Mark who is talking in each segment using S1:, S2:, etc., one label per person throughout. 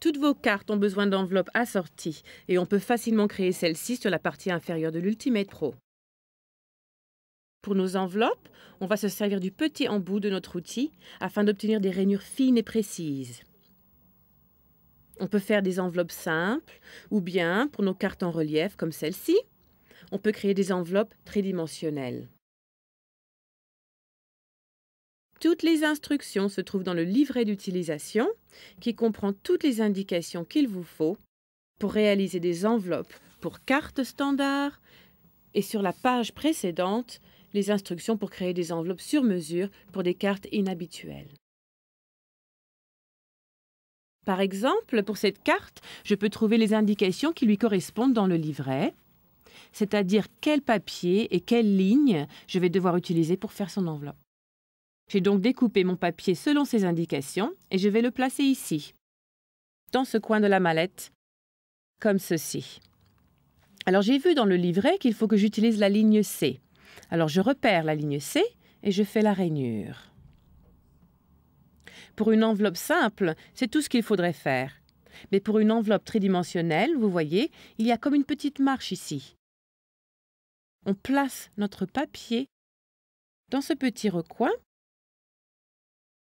S1: Toutes vos cartes ont besoin d'enveloppes assorties et on peut facilement créer celles ci sur la partie inférieure de l'Ultimate Pro. Pour nos enveloppes, on va se servir du petit embout de notre outil afin d'obtenir des rainures fines et précises. On peut faire des enveloppes simples ou bien, pour nos cartes en relief comme celle-ci, on peut créer des enveloppes tridimensionnelles. Toutes les instructions se trouvent dans le livret d'utilisation qui comprend toutes les indications qu'il vous faut pour réaliser des enveloppes pour cartes standards, et sur la page précédente, les instructions pour créer des enveloppes sur mesure pour des cartes inhabituelles. Par exemple, pour cette carte, je peux trouver les indications qui lui correspondent dans le livret, c'est-à-dire quel papier et quelle ligne je vais devoir utiliser pour faire son enveloppe. J'ai donc découpé mon papier selon ces indications et je vais le placer ici, dans ce coin de la mallette, comme ceci. Alors j'ai vu dans le livret qu'il faut que j'utilise la ligne C. Alors je repère la ligne C et je fais la rainure. Pour une enveloppe simple, c'est tout ce qu'il faudrait faire. Mais pour une enveloppe tridimensionnelle, vous voyez, il y a comme une petite marche
S2: ici. On place notre papier dans ce petit recoin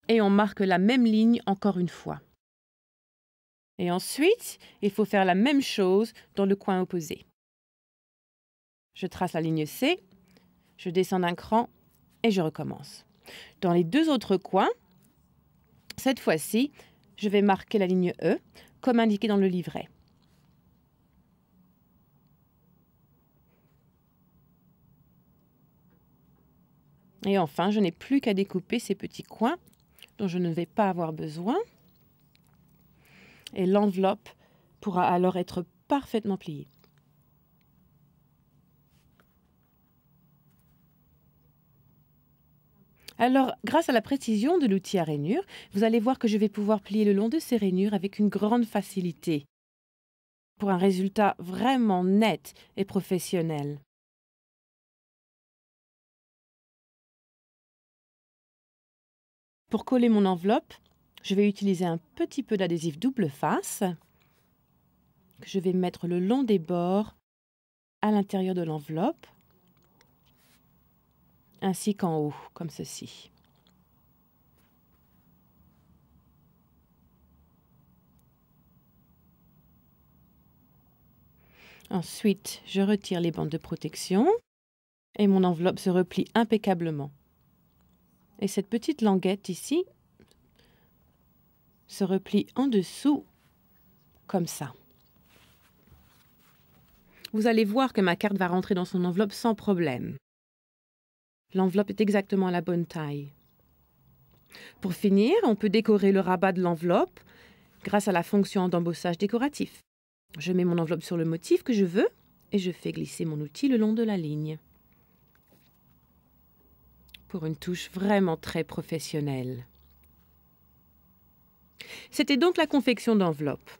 S2: et on marque la même ligne encore une fois.
S1: Et ensuite, il faut faire la même chose dans le coin opposé. Je trace la ligne C, je descends d'un cran et je recommence. Dans les deux autres coins, cette fois-ci, je vais marquer la ligne E comme indiqué dans le livret. Et enfin, je n'ai plus qu'à découper ces petits coins dont je ne vais pas avoir besoin. Et l'enveloppe pourra alors être parfaitement pliée. Alors, grâce à la précision de l'outil à rainure, vous allez voir que je vais pouvoir plier le long de ces
S2: rainures avec une grande facilité, pour un résultat vraiment net et professionnel. Pour coller mon enveloppe, je vais utiliser un petit peu
S1: d'adhésif double face que je vais mettre le long des bords à l'intérieur de l'enveloppe ainsi qu'en haut, comme ceci. Ensuite, je retire les bandes de protection et mon enveloppe se replie impeccablement. Et cette petite languette ici se replie en dessous comme ça. Vous allez voir que ma carte va rentrer dans son enveloppe sans problème. L'enveloppe est exactement à la bonne taille. Pour finir, on peut décorer le rabat de l'enveloppe grâce à la fonction d'embossage décoratif. Je mets mon enveloppe sur le motif que je veux et je fais glisser mon outil le long de la ligne pour une touche vraiment très professionnelle. C'était donc la confection d'enveloppe.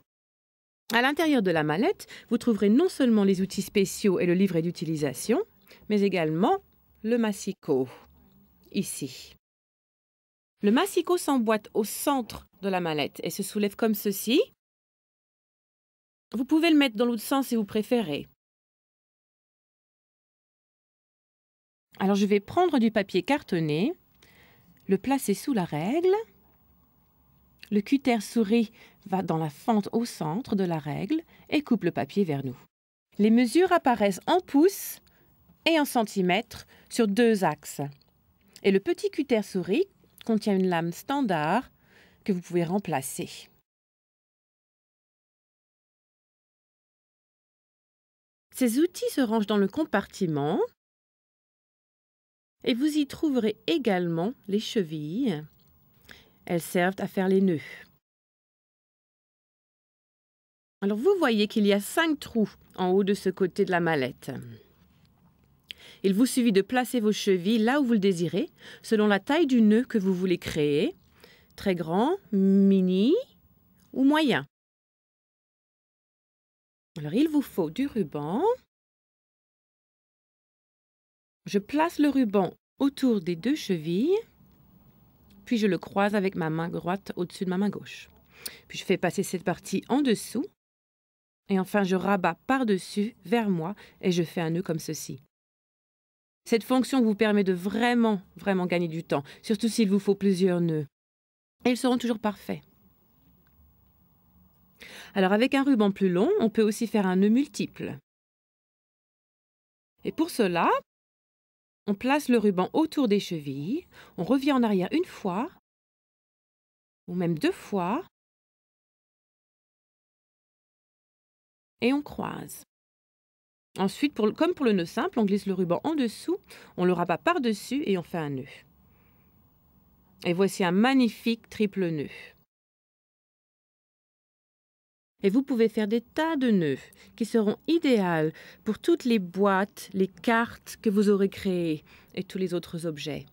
S1: À l'intérieur de la mallette, vous trouverez non seulement les outils spéciaux et le livret d'utilisation, mais également le massicot, ici. Le massicot s'emboîte au centre de la mallette et se soulève comme
S2: ceci. Vous pouvez le mettre dans l'autre sens si vous préférez. Alors je vais prendre du papier cartonné, le placer sous la règle. Le cutter souris
S1: va dans la fente au centre de la règle et coupe le papier vers nous. Les mesures apparaissent en pouces et en centimètres sur deux axes. Et le
S2: petit cutter souris contient une lame standard que vous pouvez remplacer. Ces outils se rangent dans le compartiment et vous y trouverez
S1: également les chevilles. Elles servent à faire les nœuds. Alors vous voyez qu'il y a cinq trous en haut de ce côté de la mallette. Il vous suffit de placer vos chevilles là où vous le désirez, selon la taille du nœud que vous voulez créer, très grand, mini
S2: ou moyen. Alors il vous faut du ruban, je place le ruban autour des deux
S1: chevilles, puis je le croise avec ma main droite au-dessus de ma main gauche. Puis je fais passer cette partie en dessous, et enfin je rabats par-dessus vers moi et je fais un nœud comme ceci. Cette fonction vous permet de vraiment, vraiment gagner du temps, surtout s'il vous faut plusieurs nœuds. ils seront toujours parfaits. Alors avec un ruban plus long, on peut aussi faire un nœud multiple.
S2: Et pour cela, on place le ruban autour des chevilles, on revient en arrière une fois, ou même deux fois, et on croise. Ensuite, comme pour le nœud simple, on glisse le ruban en dessous, on le rabat par-dessus et on fait un nœud.
S1: Et voici un magnifique triple nœud. Et vous pouvez faire des tas de nœuds qui seront idéaux pour
S2: toutes les boîtes, les cartes que vous aurez créées et tous les autres objets.